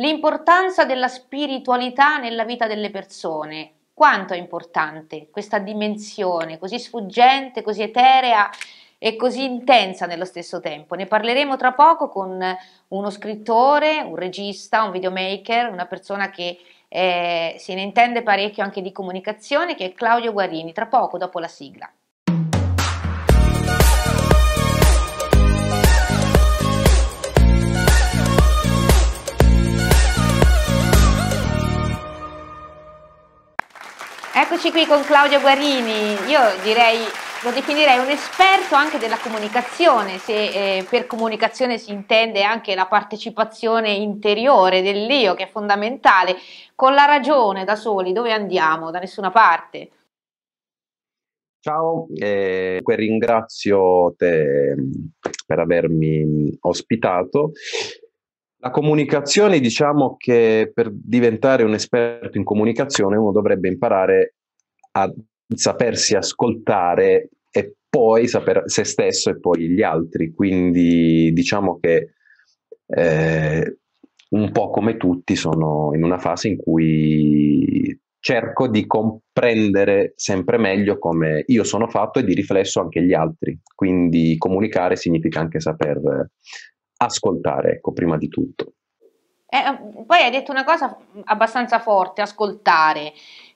L'importanza della spiritualità nella vita delle persone. Quanto è importante questa dimensione così sfuggente, così eterea e così intensa nello stesso tempo. Ne parleremo tra poco con uno scrittore, un regista, un videomaker, una persona che eh, se ne intende parecchio anche di comunicazione, che è Claudio Guarini, tra poco dopo la sigla. Eccoci qui con Claudio Guarini, io direi, lo definirei un esperto anche della comunicazione, se eh, per comunicazione si intende anche la partecipazione interiore dell'io che è fondamentale, con la ragione da soli dove andiamo? Da nessuna parte. Ciao, eh, ringrazio te mm, per avermi ospitato la comunicazione, diciamo che per diventare un esperto in comunicazione uno dovrebbe imparare a sapersi ascoltare e poi sapere se stesso e poi gli altri. Quindi diciamo che eh, un po' come tutti sono in una fase in cui cerco di comprendere sempre meglio come io sono fatto e di riflesso anche gli altri. Quindi comunicare significa anche saper ascoltare, ecco, prima di tutto. Eh, ehm, poi hai detto una cosa abbastanza forte, ascoltare,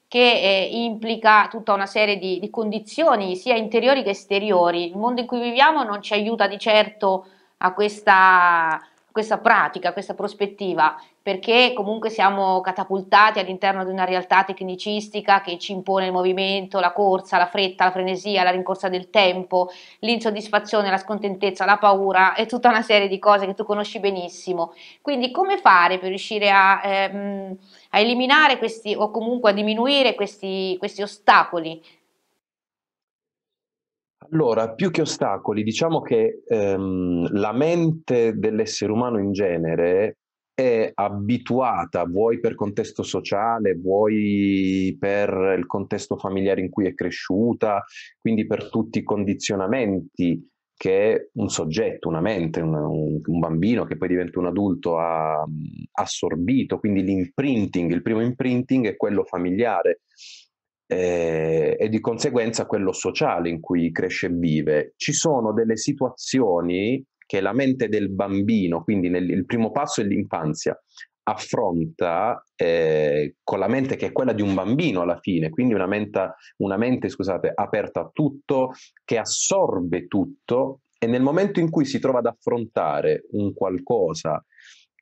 che eh, implica tutta una serie di, di, condizioni, sia interiori che esteriori. Il mondo in cui viviamo non ci aiuta di certo a questa questa pratica, questa prospettiva, perché comunque siamo catapultati all'interno di una realtà tecnicistica che ci impone il movimento, la corsa, la fretta, la frenesia, la rincorsa del tempo, l'insoddisfazione, la scontentezza, la paura e tutta una serie di cose che tu conosci benissimo. Quindi come fare per riuscire a, ehm, a eliminare questi o comunque a diminuire questi, questi ostacoli allora, più che ostacoli, diciamo che ehm, la mente dell'essere umano in genere è abituata, vuoi per contesto sociale, vuoi per il contesto familiare in cui è cresciuta, quindi per tutti i condizionamenti che un soggetto, una mente, un, un bambino che poi diventa un adulto ha mm, assorbito, quindi l'imprinting, il primo imprinting è quello familiare, eh, e di conseguenza quello sociale in cui cresce e vive. Ci sono delle situazioni che la mente del bambino, quindi nel, il primo passo è l'infanzia, affronta eh, con la mente che è quella di un bambino alla fine, quindi una, menta, una mente scusate, aperta a tutto, che assorbe tutto e nel momento in cui si trova ad affrontare un qualcosa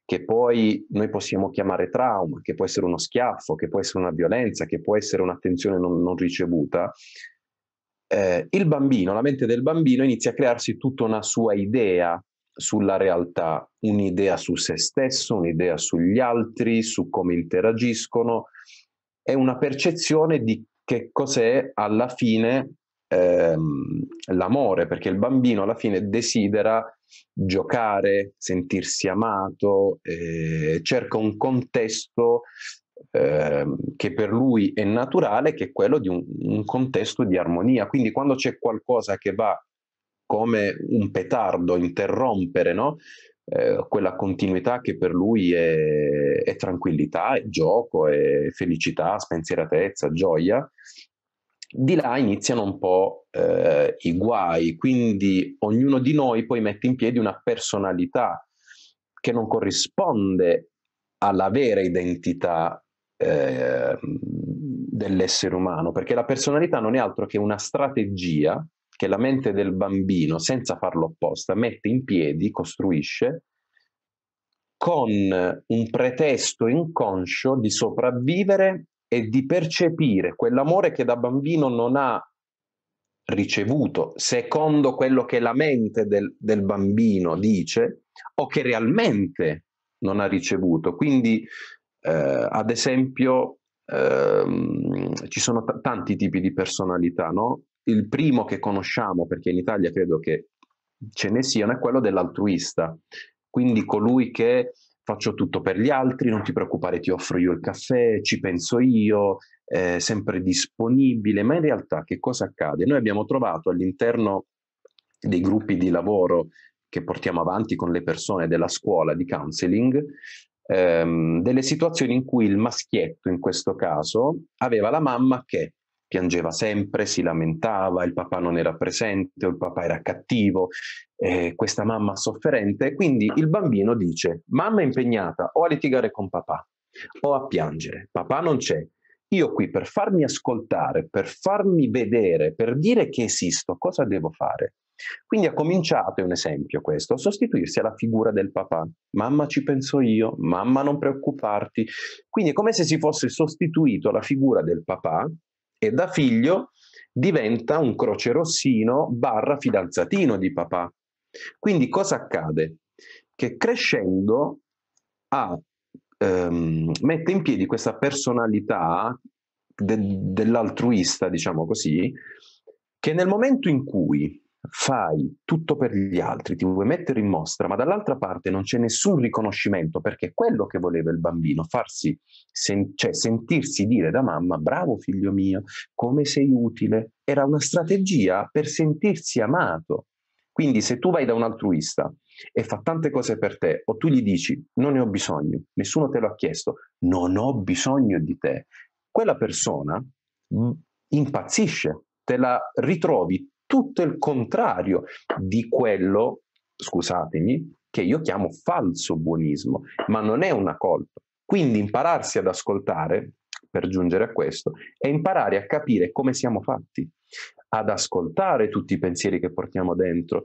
che poi noi possiamo chiamare trauma, che può essere uno schiaffo, che può essere una violenza, che può essere un'attenzione non, non ricevuta, eh, il bambino, la mente del bambino inizia a crearsi tutta una sua idea sulla realtà, un'idea su se stesso, un'idea sugli altri, su come interagiscono, è una percezione di che cos'è alla fine ehm, l'amore, perché il bambino alla fine desidera giocare, sentirsi amato, eh, cerca un contesto eh, che per lui è naturale, che è quello di un, un contesto di armonia. Quindi quando c'è qualcosa che va come un petardo, interrompere no? eh, quella continuità che per lui è, è, tranquillità, è gioco, è felicità, spensieratezza, gioia, di là iniziano un po' eh, i guai, quindi ognuno di noi poi mette in piedi una personalità che non corrisponde alla vera identità eh, dell'essere umano, perché la personalità non è altro che una strategia che la mente del bambino, senza farlo apposta, mette in piedi, costruisce, con un pretesto inconscio di sopravvivere e di percepire quell'amore che da bambino non ha ricevuto secondo quello che la mente del, del bambino dice o che realmente non ha ricevuto. Quindi, eh, ad esempio, ehm, ci sono t- tanti tipi di personalità, no? Il primo che conosciamo, perché in Italia credo che ce ne siano, è quello dell'altruista, quindi colui che faccio tutto per gli altri, non ti preoccupare, ti offro io il caffè, ci penso io, eh, sempre disponibile, ma in realtà che cosa accade? Noi abbiamo trovato all'interno dei gruppi di lavoro che portiamo avanti con le persone della scuola di counseling, ehm, delle situazioni in cui il maschietto, in questo caso, aveva la mamma che piangeva sempre, si lamentava, il papà non era presente o il papà era cattivo, eh, questa mamma sofferente. Quindi il bambino dice, mamma è impegnata o a litigare con papà o a piangere, papà non c'è. Io qui per farmi ascoltare, per farmi vedere, per dire che esisto, cosa devo fare? Quindi ha cominciato, è un esempio questo, a sostituirsi alla figura del papà. Mamma ci penso io, mamma non preoccuparti. Quindi è come se si fosse sostituito alla figura del papà e da figlio diventa un crocerossino barra fidanzatino di papà. Quindi cosa accade? Che crescendo ha, ehm, mette in piedi questa personalità de- dell'altruista, diciamo così, che nel momento in cui fai tutto per gli altri, ti vuoi mettere in mostra, ma dall'altra parte non c'è nessun riconoscimento perché è quello che voleva il bambino, farsi, sen- cioè sentirsi dire da mamma, bravo figlio mio, come sei utile, era una strategia per sentirsi amato. Quindi se tu vai da un altruista e fa tante cose per te, o tu gli dici non ne ho bisogno, nessuno te lo ha chiesto, non ho bisogno di te, quella persona impazzisce, te la ritrovi tutto il contrario di quello, scusatemi, che io chiamo falso buonismo, ma non è una colpa. Quindi impararsi ad ascoltare, per giungere a questo, è imparare a capire come siamo fatti, ad ascoltare tutti i pensieri che portiamo dentro,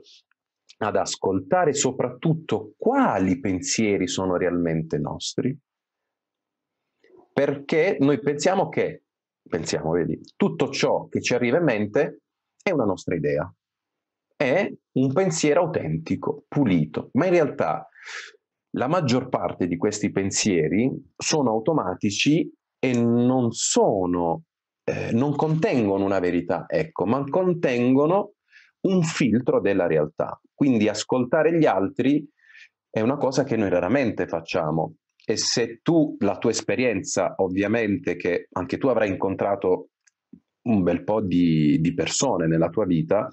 ad ascoltare soprattutto quali pensieri sono realmente nostri, perché noi pensiamo che, pensiamo, vedi, tutto ciò che ci arriva in mente è una nostra idea, è un pensiero autentico, pulito, ma in realtà la maggior parte di questi pensieri sono automatici e non sono, eh, non contengono una verità, ecco, ma contengono un filtro della realtà. Quindi ascoltare gli altri è una cosa che noi raramente facciamo. E se tu, la tua esperienza, ovviamente, che anche tu avrai incontrato un bel po' di, di persone nella tua vita,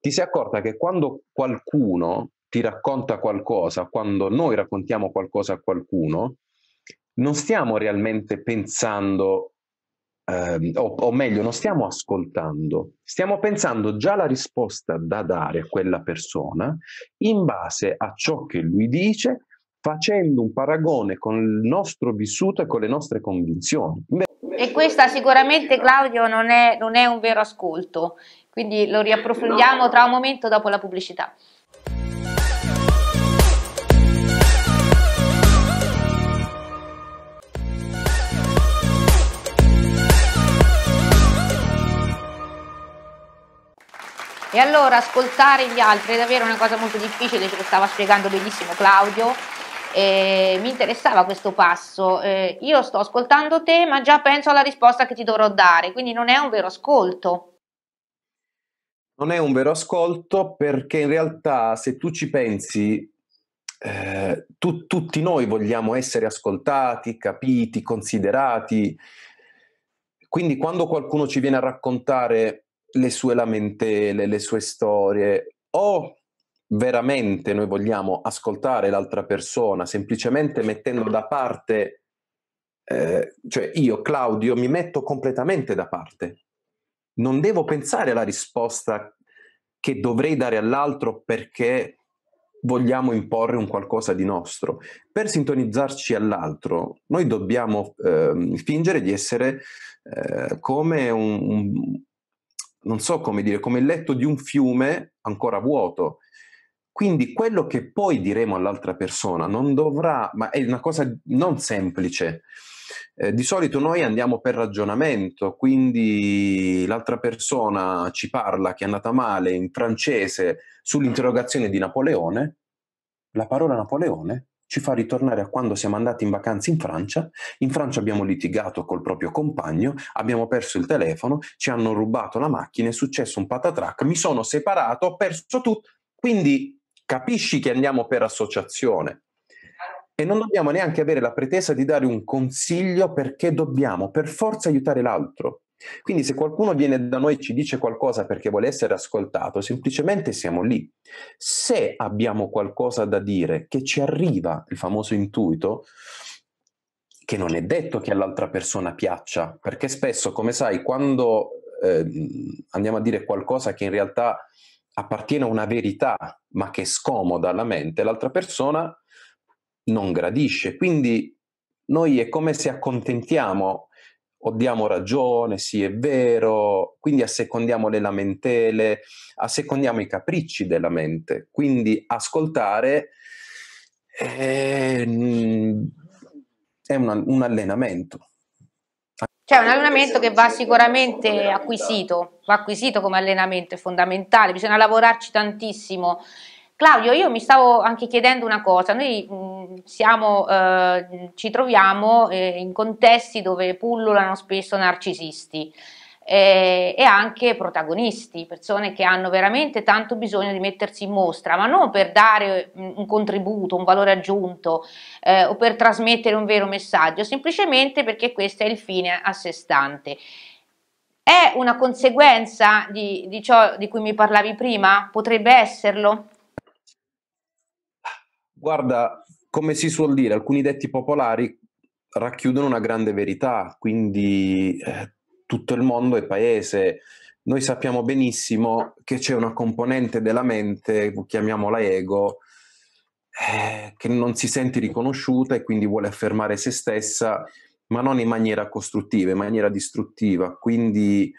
ti sei accorta che quando qualcuno ti racconta qualcosa, quando noi raccontiamo qualcosa a qualcuno, non stiamo realmente pensando, ehm, o, o, meglio, non stiamo ascoltando, stiamo pensando già alla risposta da dare a quella persona in base a ciò che lui dice, facendo un paragone con il nostro vissuto e con le nostre convinzioni. Invece e questa sicuramente Claudio non è, non è un vero ascolto, quindi lo riapprofondiamo tra un momento dopo la pubblicità. E allora ascoltare gli altri è davvero una cosa molto difficile, ce lo stava spiegando benissimo Claudio, eh, mi interessava questo passo, eh, io sto ascoltando te ma già penso alla risposta che ti dovrò dare, quindi non è un vero ascolto. Non è un vero ascolto perché in realtà se tu ci pensi, eh, tu, tutti noi vogliamo essere ascoltati, capiti, considerati, quindi quando qualcuno ci viene a raccontare le sue lamentele, le sue storie, o veramente noi vogliamo ascoltare l'altra persona, semplicemente mettendo da parte, eh, cioè io Claudio mi metto completamente da parte. Non devo pensare alla risposta che dovrei dare all'altro perché vogliamo imporre un qualcosa di nostro. Per sintonizzarci all'altro, noi dobbiamo eh, fingere di essere eh, come un, un, non so come dire, come il letto di un fiume ancora vuoto. Quindi quello che poi diremo all'altra persona non dovrà, ma è una cosa non semplice. Eh, di solito noi andiamo per ragionamento, quindi l'altra persona ci parla che è andata male in francese sull'interrogazione di Napoleone, la parola Napoleone ci fa ritornare a quando siamo andati in vacanza in Francia, in Francia abbiamo litigato col proprio compagno, abbiamo perso il telefono, ci hanno rubato la macchina, è successo un patatrac, mi sono separato, ho perso tutto, quindi Capisci che andiamo per associazione e non dobbiamo neanche avere la pretesa di dare un consiglio perché dobbiamo per forza aiutare l'altro. Quindi se qualcuno viene da noi e ci dice qualcosa perché vuole essere ascoltato, semplicemente siamo lì. Se abbiamo qualcosa da dire che ci arriva, il famoso intuito, che non è detto che all'altra persona piaccia, perché spesso, come sai, quando eh, andiamo a dire qualcosa che in realtà appartiene a una verità, ma che scomoda la mente, l'altra persona non gradisce. Quindi noi è come se accontentiamo o diamo ragione, sì è vero, quindi assecondiamo le lamentele, assecondiamo i capricci della mente. Quindi ascoltare eh, mm, è, è un, un allenamento. Cioè, è un allenamento che va sicuramente acquisito, va acquisito come allenamento, è fondamentale, bisogna lavorarci tantissimo. Claudio, io mi stavo anche chiedendo una cosa, noi mh, mm, siamo, eh, ci troviamo eh, in contesti dove pullulano spesso narcisisti, eh, e anche protagonisti, persone che hanno veramente tanto bisogno di mettersi in mostra, ma non per dare mm, un contributo, un valore aggiunto eh, o per trasmettere un vero messaggio, semplicemente perché questo è il fine a sé stante. È una conseguenza di, di ciò di cui mi parlavi prima? Potrebbe esserlo? Guarda, come si suol dire, alcuni detti popolari racchiudono una grande verità, quindi eh, tutto il mondo è paese. Noi sappiamo benissimo che c'è una componente della mente, chiamiamola ego, eh, che non si sente riconosciuta e quindi vuole affermare se stessa, ma non in maniera costruttiva, in maniera distruttiva. Quindi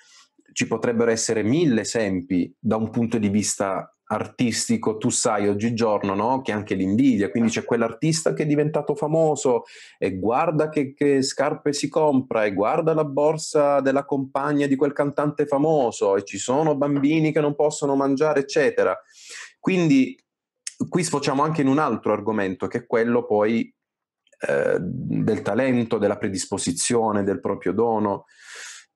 ci potrebbero essere mille esempi da un punto di vista artistico, tu sai oggigiorno no? che anche l'invidia, quindi c'è quell'artista che è diventato famoso e guarda che, che, scarpe si compra e guarda la borsa della compagna di quel cantante famoso e ci sono bambini che non possono mangiare, eccetera. Quindi qui sfociamo anche in un altro argomento che è quello poi eh, del talento, della predisposizione, del proprio dono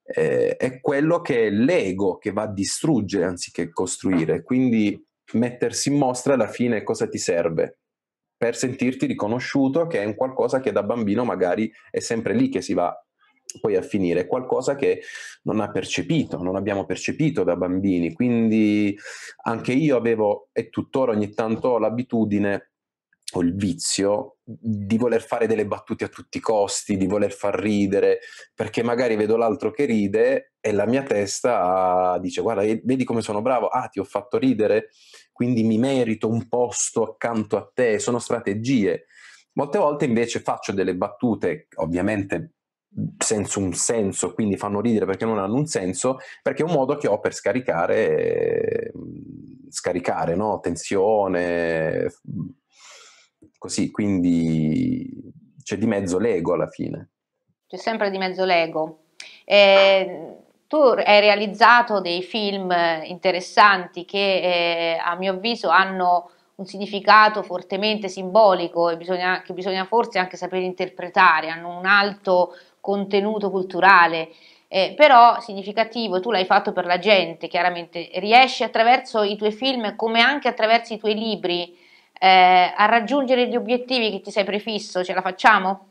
eh, è quello che è l'ego che va a distruggere anziché costruire. Quindi mettersi in mostra alla fine cosa ti serve? Per sentirti riconosciuto che è un qualcosa che da bambino magari è sempre lì che si va poi a finire, qualcosa che non ha percepito, non abbiamo percepito da bambini. Quindi anche io avevo e tuttora ogni tanto ho l'abitudine o il vizio di voler fare delle battute a tutti i costi, di voler far ridere, perché magari vedo l'altro che ride e la mia testa dice guarda, vedi come sono bravo, ah ti ho fatto ridere, quindi mi merito un posto accanto a te, sono strategie. Molte volte invece faccio delle battute, ovviamente senza un senso, quindi fanno ridere perché non hanno un senso, perché è un modo che ho per scaricare, mm, scaricare no? tensione, così, quindi c'è di mezzo l'ego alla fine. C'è sempre di mezzo l'ego. Eh, tu hai realizzato dei film interessanti che eh, a mio avviso hanno un significato fortemente simbolico e bisogna, che bisogna forse anche sapere interpretare, hanno un alto contenuto culturale. Eh, però significativo, tu l'hai fatto per la gente, chiaramente riesci attraverso i tuoi film come anche attraverso i tuoi libri eh, a raggiungere gli obiettivi che ti sei prefisso, ce la facciamo?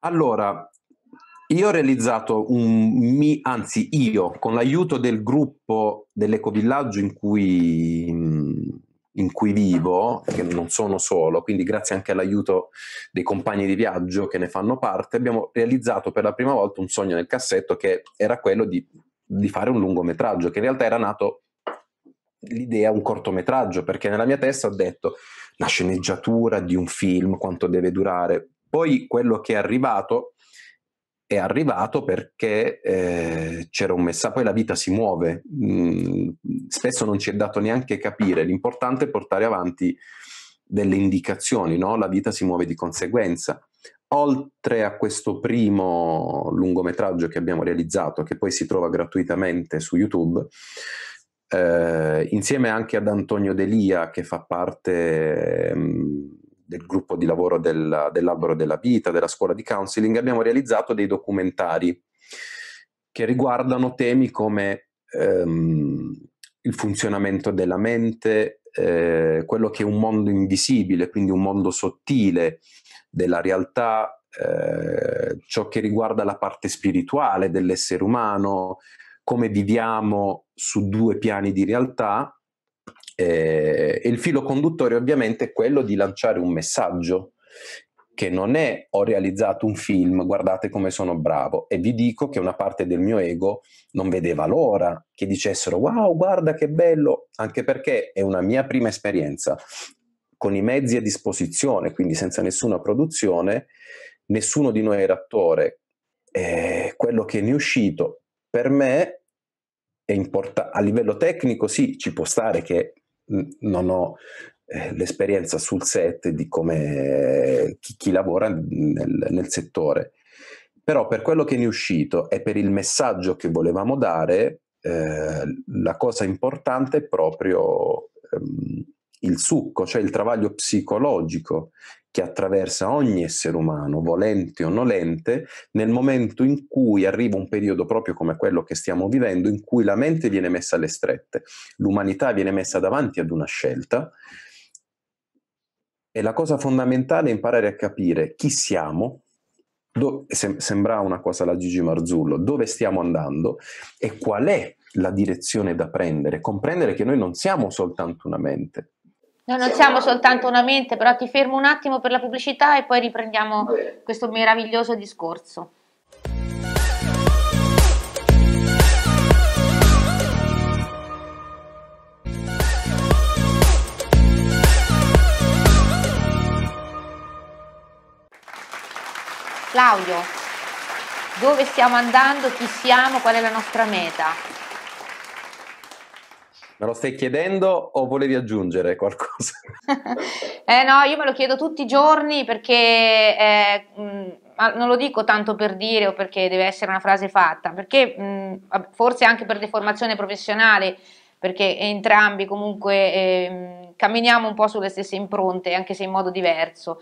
Allora, io ho realizzato un mi, anzi io, con l'aiuto del gruppo dell'ecovillaggio in cui, mm, in cui vivo, che non sono solo, quindi grazie anche all'aiuto dei compagni di viaggio che ne fanno parte, abbiamo realizzato per la prima volta un sogno nel cassetto che era quello di, di fare un lungometraggio, che in realtà era nato l'idea un cortometraggio, perché nella mia testa ho detto la sceneggiatura di un film, quanto deve durare. Poi quello che è arrivato è arrivato perché eh, c'era un messaggio, poi la vita si muove, mm, spesso non ci è dato neanche capire, l'importante è portare avanti delle indicazioni, no? la vita si muove di conseguenza. Oltre a questo primo lungometraggio che abbiamo realizzato, che poi si trova gratuitamente su YouTube, eh, insieme anche ad Antonio Delia che fa parte mh, mm, del gruppo di lavoro del, dell'Albero della Vita, della scuola di counseling, abbiamo realizzato dei documentari che riguardano temi come ehm, il funzionamento della mente, eh, quello che è un mondo invisibile, quindi un mondo sottile della realtà, eh, ciò che riguarda la parte spirituale dell'essere umano, come viviamo su due piani di realtà eh, e il filo conduttore ovviamente è quello di lanciare un messaggio che non è ho realizzato un film, guardate come sono bravo e vi dico che una parte del mio ego non vedeva l'ora che dicessero wow guarda che bello, anche perché è una mia prima esperienza con i mezzi a disposizione, quindi senza nessuna produzione, nessuno di noi era attore, eh, quello che ne è uscito per me importante a livello tecnico sì, ci può stare che non ho eh, l'esperienza sul set di come chi, chi lavora nel, nel, settore. Però per quello che ne è uscito e per il messaggio che volevamo dare, eh, la cosa importante è proprio ehm, il succo, cioè il travaglio psicologico che attraversa ogni essere umano, volente o nolente, nel momento in cui arriva un periodo proprio come quello che stiamo vivendo, in cui la mente viene messa alle strette, l'umanità viene messa davanti ad una scelta. E la cosa fondamentale è imparare a capire chi siamo, do, sem- sembra una cosa la Gigi Marzullo, dove stiamo andando e qual è la direzione da prendere, comprendere che noi non siamo soltanto una mente, noi non siamo soltanto una mente, però ti fermo un attimo per la pubblicità e poi riprendiamo questo meraviglioso discorso. Claudio, dove stiamo andando, chi siamo, qual è la nostra meta? Me lo stai chiedendo o volevi aggiungere qualcosa? eh no, io me lo chiedo tutti i giorni perché eh, mh, mm, non lo dico tanto per dire o perché deve essere una frase fatta, perché mh, mm, forse anche per deformazione professionale, perché entrambi comunque eh, camminiamo un po' sulle stesse impronte, anche se in modo diverso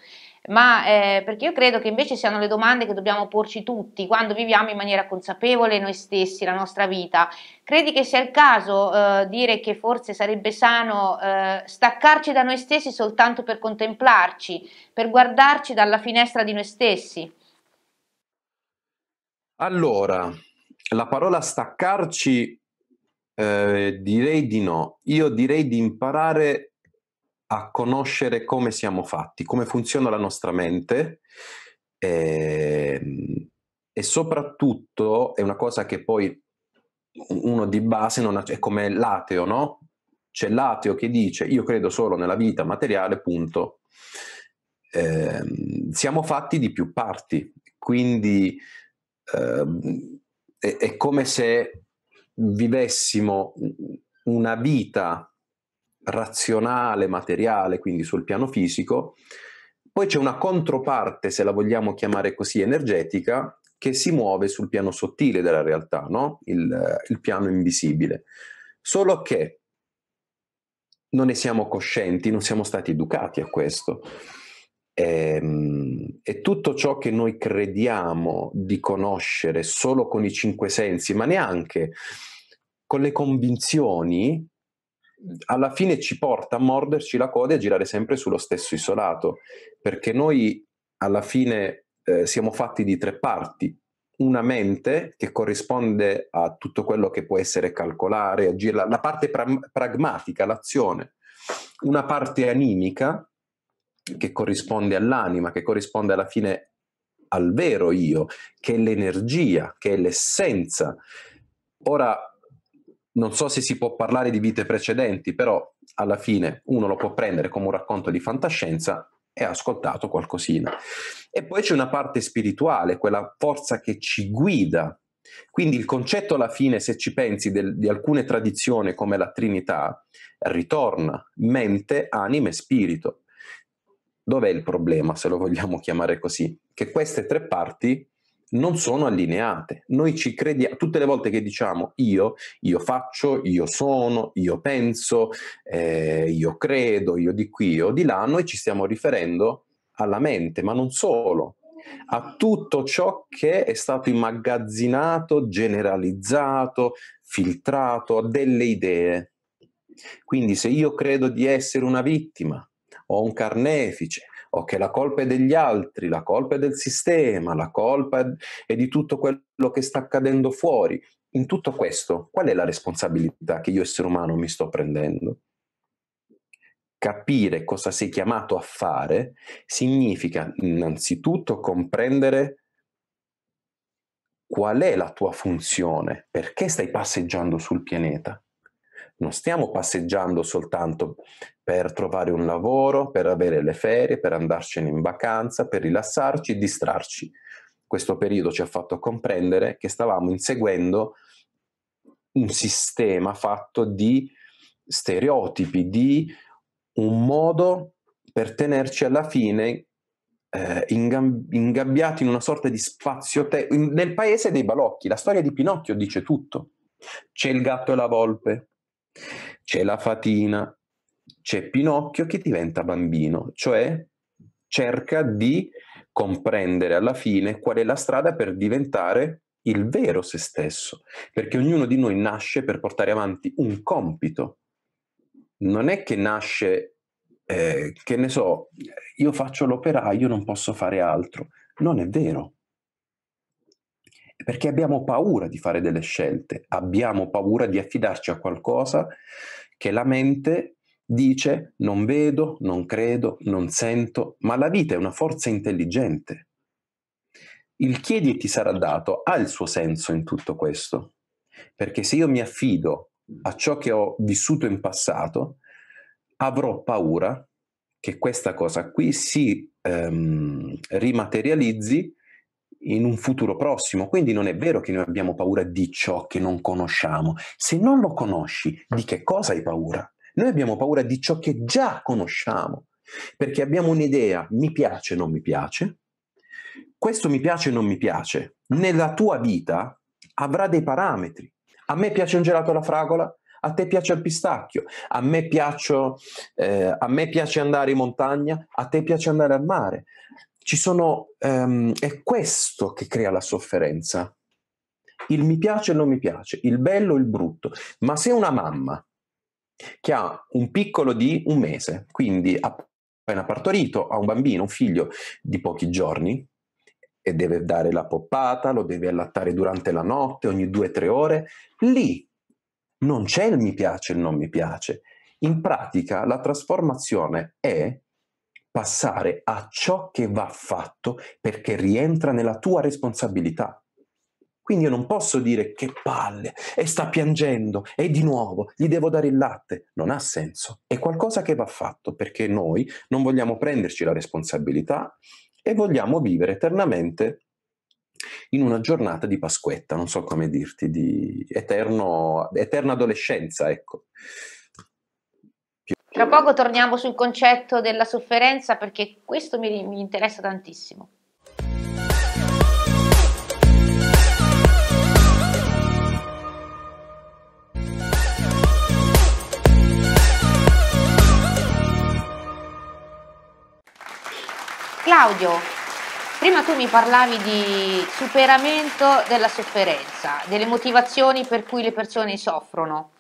ma eh, perché io credo che invece siano le domande che dobbiamo porci tutti quando viviamo in maniera consapevole noi stessi, la nostra vita. Credi che sia il caso eh, dire che forse sarebbe sano eh, staccarci da noi stessi soltanto per contemplarci, per guardarci dalla finestra di noi stessi? Allora, la parola staccarci eh, direi di no, io direi di imparare a conoscere come siamo fatti, come funziona la nostra mente e, ehm, e soprattutto è una cosa che poi uno di base ha, è come l'ateo, no? C'è l'ateo che dice io credo solo nella vita materiale, punto. Eh, siamo fatti di più parti, quindi eh, è, è come se vivessimo una vita razionale, materiale, quindi sul piano fisico. Poi c'è una controparte, se la vogliamo chiamare così, energetica, che si muove sul piano sottile della realtà, no? il, il piano invisibile. Solo che non ne siamo coscienti, non siamo stati educati a questo. E, ehm, e, tutto ciò che noi crediamo di conoscere solo con i cinque sensi, ma neanche con le convinzioni alla fine ci porta a morderci la coda e a girare sempre sullo stesso isolato, perché noi alla fine eh, siamo fatti di tre parti, una mente che corrisponde a tutto quello che può essere calcolare, agire, la parte pra- pragmatica, l'azione, una parte animica che corrisponde all'anima, che corrisponde alla fine al vero io, che è l'energia, che è l'essenza. Ora, non so se si può parlare di vite precedenti, però alla fine uno lo può prendere come un racconto di fantascienza e ha ascoltato qualcosina. E poi c'è una parte spirituale, quella forza che ci guida. Quindi il concetto alla fine, se ci pensi, del, di alcune tradizioni come la Trinità, ritorna mente, anima e spirito. Dov'è il problema, se lo vogliamo chiamare così? Che queste tre parti non sono allineate. Noi ci crediamo, tutte le volte che diciamo io, io faccio, io sono, io penso, eh, io credo, io di qui, io di là, noi ci stiamo riferendo alla mente, ma non solo, a tutto ciò che è stato immagazzinato, generalizzato, filtrato, delle idee. Quindi se io credo di essere una vittima o un carnefice o che la colpa è degli altri, la colpa è del sistema, la colpa è di tutto quello che sta accadendo fuori. In tutto questo, qual è la responsabilità che io essere umano mi sto prendendo? Capire cosa sei chiamato a fare significa innanzitutto comprendere qual è la tua funzione, perché stai passeggiando sul pianeta non stiamo passeggiando soltanto per trovare un lavoro, per avere le ferie, per andarcene in vacanza, per rilassarci e distrarci. Questo periodo ci ha fatto comprendere che stavamo inseguendo un sistema fatto di stereotipi, di un modo per tenerci alla fine eh, ingabbiati in una sorta di spazio te- nel paese dei balocchi. La storia di Pinocchio dice tutto. C'è il gatto e la volpe, c'è la fatina, c'è Pinocchio che diventa bambino, cioè cerca di comprendere alla fine qual è la strada per diventare il vero se stesso, perché ognuno di noi nasce per portare avanti un compito. Non è che nasce, eh, che ne so, io faccio l'operaio, non posso fare altro. Non è vero perché abbiamo paura di fare delle scelte, abbiamo paura di affidarci a qualcosa che la mente dice non vedo, non credo, non sento, ma la vita è una forza intelligente. Il chiedi e ti sarà dato ha il suo senso in tutto questo, perché se io mi affido a ciò che ho vissuto in passato, avrò paura che questa cosa qui si ehm, rimaterializzi in un futuro prossimo. Quindi non è vero che noi abbiamo paura di ciò che non conosciamo. Se non lo conosci, di che cosa hai paura? Noi abbiamo paura di ciò che già conosciamo, perché abbiamo un'idea, mi piace, non mi piace, questo mi piace, non mi piace. Nella tua vita avrà dei parametri. A me piace un gelato alla fragola, a te piace il pistacchio, a me, piaccio, eh, a me piace andare in montagna, a te piace andare al mare. Ci sono, um, è questo che crea la sofferenza. Il mi piace e non mi piace, il bello e il brutto. Ma se una mamma che ha un piccolo di un mese, quindi appena partorito, ha un bambino, un figlio di pochi giorni, e deve dare la poppata, lo deve allattare durante la notte, ogni due o tre ore, lì non c'è il mi piace e il non mi piace. In pratica la trasformazione è passare a ciò che va fatto perché rientra nella tua responsabilità. Quindi io non posso dire che palle, e sta piangendo, e di nuovo, gli devo dare il latte. Non ha senso. È qualcosa che va fatto perché noi non vogliamo prenderci la responsabilità e vogliamo vivere eternamente in una giornata di Pasquetta, non so come dirti, di eterno, eterna adolescenza, ecco. Tra poco torniamo sul concetto della sofferenza perché questo mi, mi interessa tantissimo. Claudio, prima tu mi parlavi di superamento della sofferenza, delle motivazioni per cui le persone soffrono,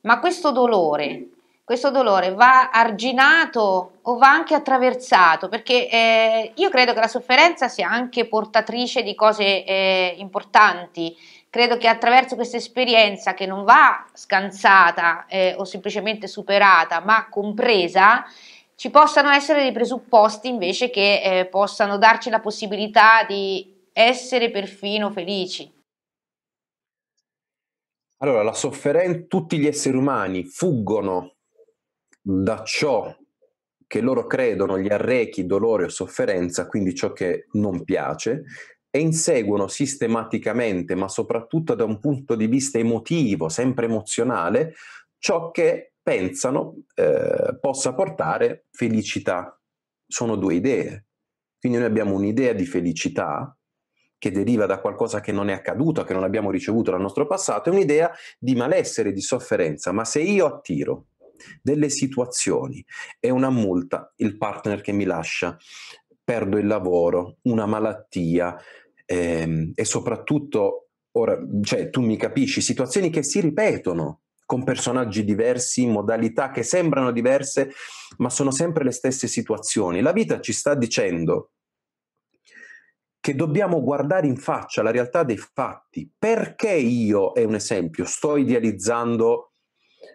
ma questo dolore questo dolore va arginato o va anche attraversato, perché eh, io credo che la sofferenza sia anche portatrice di cose eh, importanti. Credo che attraverso questa esperienza che non va scansata eh, o semplicemente superata, ma compresa, ci possano essere dei presupposti invece che eh, possano darci la possibilità di essere perfino felici. Allora, la sofferenza, tutti gli esseri umani fuggono da ciò che loro credono gli arrechi dolore o sofferenza, quindi ciò che non piace, e inseguono sistematicamente, ma soprattutto da un punto di vista emotivo, sempre emozionale, ciò che pensano eh, possa portare felicità. Sono due idee. Quindi noi abbiamo un'idea di felicità che deriva da qualcosa che non è accaduto, che non abbiamo ricevuto dal nostro passato, è un'idea di malessere, di sofferenza. Ma se io attiro delle situazioni, è una multa, il partner che mi lascia, perdo il lavoro, una malattia ehm, e soprattutto, ora, cioè, tu mi capisci, situazioni che si ripetono con personaggi diversi, modalità che sembrano diverse, ma sono sempre le stesse situazioni. La vita ci sta dicendo che dobbiamo guardare in faccia la realtà dei fatti. Perché io, è un esempio, sto idealizzando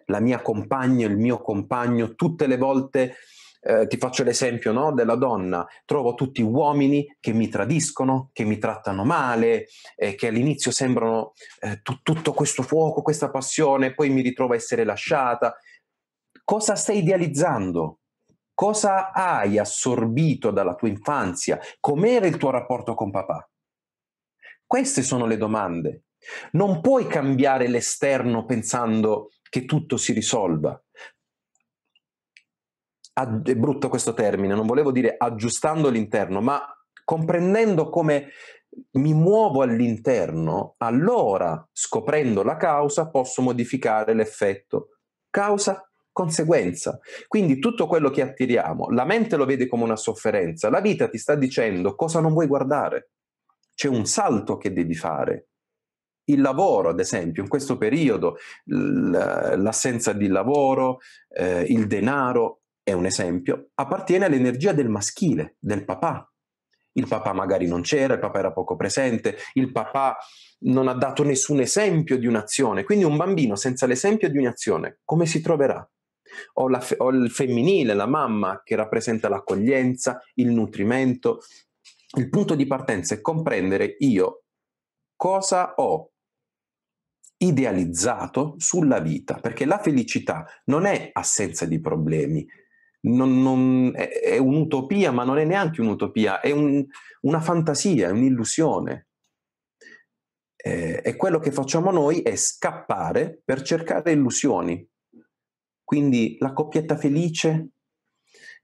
la mia compagna, il mio compagno, tutte le volte, eh, ti faccio l'esempio no? della donna, trovo tutti uomini che mi tradiscono, che mi trattano male, eh, che all'inizio sembrano eh, t- tutto questo fuoco, questa passione, poi mi ritrovo a essere lasciata. Cosa stai idealizzando? Cosa hai assorbito dalla tua infanzia? Com'era il tuo rapporto con papà? Queste sono le domande. Non puoi cambiare l'esterno pensando che tutto si risolva. è brutto questo termine, non volevo dire aggiustando l'interno, ma comprendendo come mi muovo all'interno, allora, scoprendo la causa, posso modificare l'effetto. Causa, conseguenza. Quindi tutto quello che attiriamo, la mente lo vede come una sofferenza, la vita ti sta dicendo cosa non vuoi guardare. C'è un salto che devi fare, il lavoro, ad esempio, in questo periodo l'assenza di lavoro, eh, il denaro è un esempio, appartiene all'energia del maschile, del papà. Il papà magari non c'era, il papà era poco presente, il papà non ha dato nessun esempio di un'azione, quindi un bambino senza l'esempio di un'azione come si troverà? O, la, o il femminile, la mamma che rappresenta l'accoglienza, il nutrimento. Il punto di partenza è comprendere io cosa ho idealizzato sulla vita, perché la felicità non è assenza di problemi, non, non, è, è, un'utopia, ma non è neanche un'utopia, è un, una fantasia, è un'illusione. Eh, e quello che facciamo noi è scappare per cercare illusioni. Quindi la coppietta felice,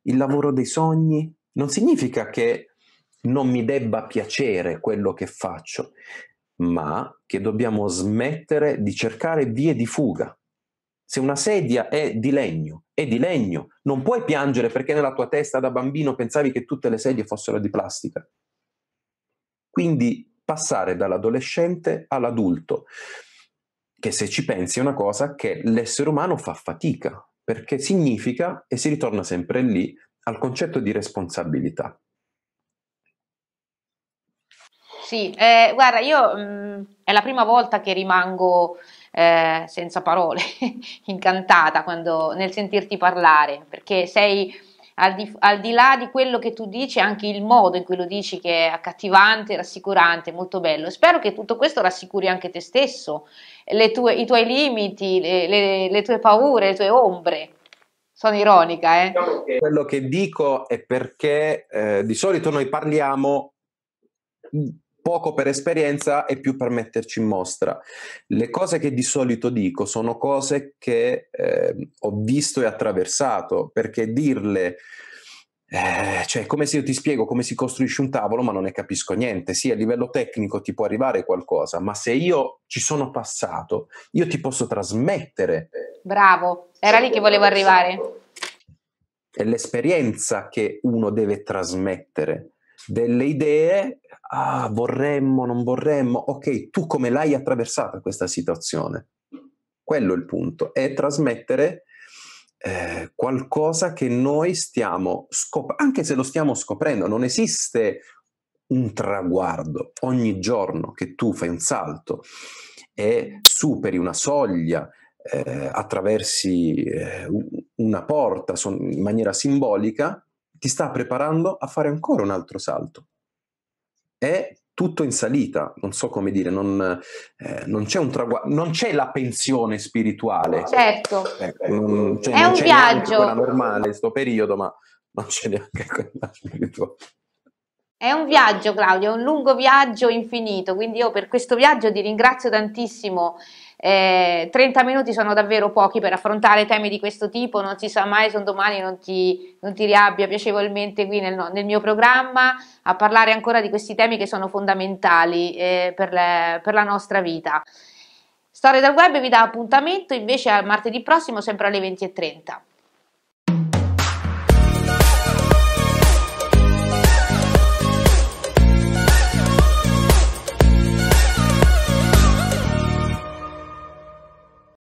il lavoro dei sogni, non significa che non mi debba piacere quello che faccio, ma che dobbiamo smettere di cercare vie di fuga. Se una sedia è di legno, è di legno, non puoi piangere perché nella tua testa da bambino pensavi che tutte le sedie fossero di plastica. Quindi passare dall'adolescente all'adulto, che se ci pensi è una cosa che l'essere umano fa fatica, perché significa, e si ritorna sempre lì, al concetto di responsabilità. Sì, eh, guarda, io mh, mm, è la prima volta che rimango eh, senza parole, incantata quando, nel sentirti parlare, perché sei al di, al di, là di quello che tu dici, anche il modo in cui lo dici che è accattivante, rassicurante, molto bello. Spero che tutto questo rassicuri anche te stesso, tue, i tuoi limiti, le, le, le tue paure, le tue ombre. Sono ironica, eh? Diciamo quello che dico è perché eh, di solito noi parliamo poco per esperienza e più per metterci in mostra. Le cose che di solito dico sono cose che eh, ho visto e attraversato, perché dirle... Eh, cioè, come se io ti spiego come si costruisce un tavolo, ma non ne capisco niente. Sì, a livello tecnico ti può arrivare qualcosa, ma se io ci sono passato, io ti posso trasmettere. Bravo, era lì che volevo arrivare. È l'esperienza che uno deve trasmettere delle idee, ah, vorremmo, non vorremmo, ok, tu come l'hai attraversata questa situazione? Quello è il punto, è trasmettere eh, qualcosa che noi stiamo scoprendo, anche se lo stiamo scoprendo, non esiste un traguardo ogni giorno che tu fai un salto e superi una soglia, eh, attraversi eh, una porta son- in maniera simbolica, ti sta preparando a fare ancora un altro salto. È tutto in salita, non so come dire, non, eh, non c'è un traguardo, non c'è la pensione spirituale. Certo, eh, non, cioè, è non un viaggio. Quella normale, questo periodo, ma non c'è neanche quella spirituale. È un viaggio Claudio, è un lungo viaggio infinito, quindi io per questo viaggio ti ringrazio tantissimo. Eh, 30 minuti sono davvero pochi per affrontare temi di questo tipo, non si sa mai se un domani non ti, non ti riabbia piacevolmente qui nel, nel, mio programma a parlare ancora di questi temi che sono fondamentali eh, per, le, per la nostra vita. Storia del Web vi dà appuntamento invece a martedì prossimo sempre alle 20.30.